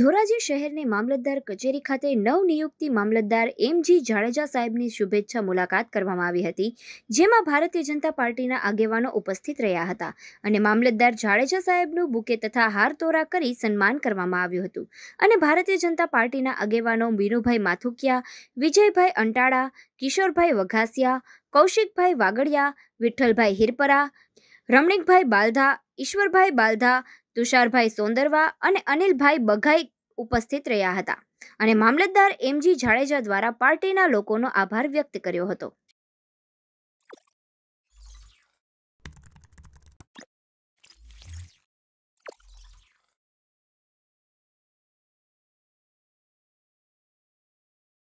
ધોરાજી શહેરની મામલતદાર કચેરી ખાતે નવનિયુક્તિ મામલતદાર એમજી જાડેજા સાહેબની શુભેચ્છા મુલાકાત કરવામાં આવી હતી જેમાં ભારતીય જનતા પાર્ટીના આગેવાનો ઉપસ્થિત રહ્યા હતા અને મામલતદાર જાડેજા સાહેબનું બુકે તથા હાર તોરા કરી સન્માન કરવામાં આવ્યું હતું અને ભારતીય જનતા પાર્ટીના આગેવાનો મીનુભાઈ માથુકિયા વિજયભાઈ અંટાળા કિશોરભાઈ વઘાસિયા કૌશિકભાઈ વાગડિયા વિઠ્ઠલભાઈ હિરપરા રમણીકભાઈ બાલધા ઈશ્વરભાઈ બાલધા તુષારભાઈ સોંદરવા અને અનિલભાઈ બઘાઈ ઉપસ્થિત રહ્યા હતા અને મામલતદાર એમજી જાડેજા દ્વારા પાર્ટીના લોકોનો આભાર વ્યક્ત કર્યો હતો